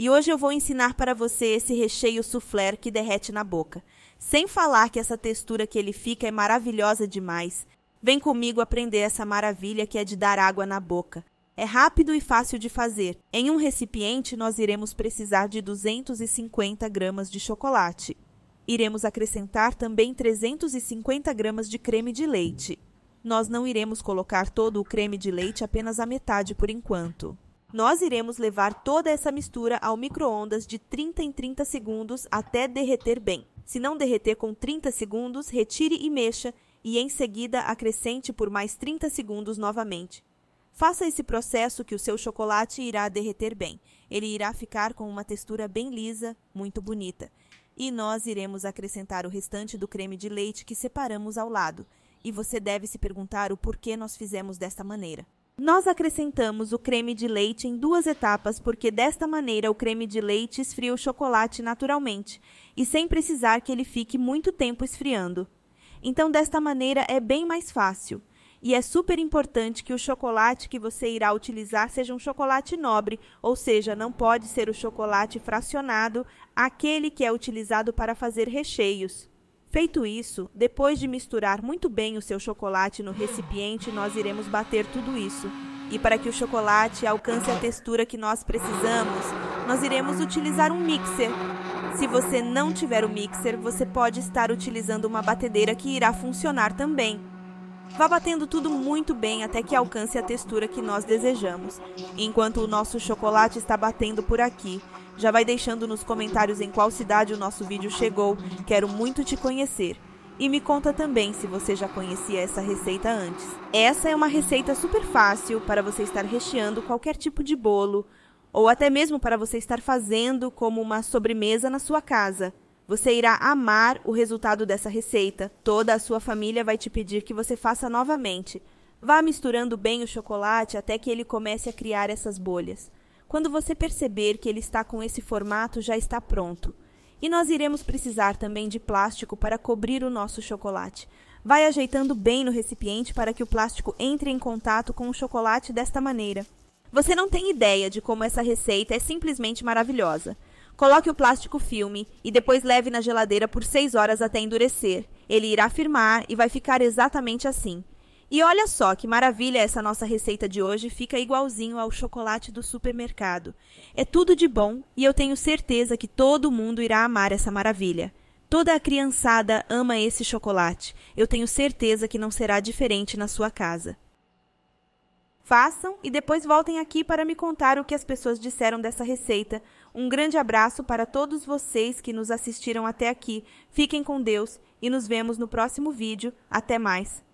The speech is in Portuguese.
E hoje eu vou ensinar para você esse recheio soufflé que derrete na boca. Sem falar que essa textura que ele fica é maravilhosa demais. Vem comigo aprender essa maravilha que é de dar água na boca. É rápido e fácil de fazer. Em um recipiente, nós iremos precisar de 250 gramas de chocolate. Iremos acrescentar também 350 gramas de creme de leite. Nós não iremos colocar todo o creme de leite, apenas a metade por enquanto. Nós iremos levar toda essa mistura ao micro-ondas de 30 em 30 segundos até derreter bem. Se não derreter com 30 segundos, retire e mexa e em seguida acrescente por mais 30 segundos novamente. Faça esse processo que o seu chocolate irá derreter bem. Ele irá ficar com uma textura bem lisa, muito bonita. E nós iremos acrescentar o restante do creme de leite que separamos ao lado. E você deve se perguntar o porquê nós fizemos desta maneira. Nós acrescentamos o creme de leite em duas etapas, porque desta maneira o creme de leite esfria o chocolate naturalmente e sem precisar que ele fique muito tempo esfriando. Então, desta maneira é bem mais fácil. E é super importante que o chocolate que você irá utilizar seja um chocolate nobre, ou seja, não pode ser o chocolate fracionado, aquele que é utilizado para fazer recheios. Feito isso, depois de misturar muito bem o seu chocolate no recipiente, nós iremos bater tudo isso. E para que o chocolate alcance a textura que nós precisamos, nós iremos utilizar um mixer. Se você não tiver o mixer, você pode estar utilizando uma batedeira que irá funcionar também. Vá batendo tudo muito bem até que alcance a textura que nós desejamos. Enquanto o nosso chocolate está batendo por aqui, já vai deixando nos comentários em qual cidade o nosso vídeo chegou, quero muito te conhecer. E me conta também se você já conhecia essa receita antes. Essa é uma receita super fácil para você estar recheando qualquer tipo de bolo, ou até mesmo para você estar fazendo como uma sobremesa na sua casa. Você irá amar o resultado dessa receita. Toda a sua família vai te pedir que você faça novamente. Vá misturando bem o chocolate até que ele comece a criar essas bolhas. Quando você perceber que ele está com esse formato, já está pronto. E nós iremos precisar também de plástico para cobrir o nosso chocolate. Vai ajeitando bem no recipiente para que o plástico entre em contato com o chocolate desta maneira. Você não tem ideia de como essa receita é simplesmente maravilhosa. Coloque o plástico filme e depois leve na geladeira por 6 horas até endurecer. Ele irá firmar e vai ficar exatamente assim. E olha só que maravilha essa nossa receita de hoje, fica igualzinho ao chocolate do supermercado. É tudo de bom e eu tenho certeza que todo mundo irá amar essa maravilha. Toda a criançada ama esse chocolate. Eu tenho certeza que não será diferente na sua casa. Façam e depois voltem aqui para me contar o que as pessoas disseram dessa receita. Um grande abraço para todos vocês que nos assistiram até aqui. Fiquem com Deus e nos vemos no próximo vídeo. Até mais!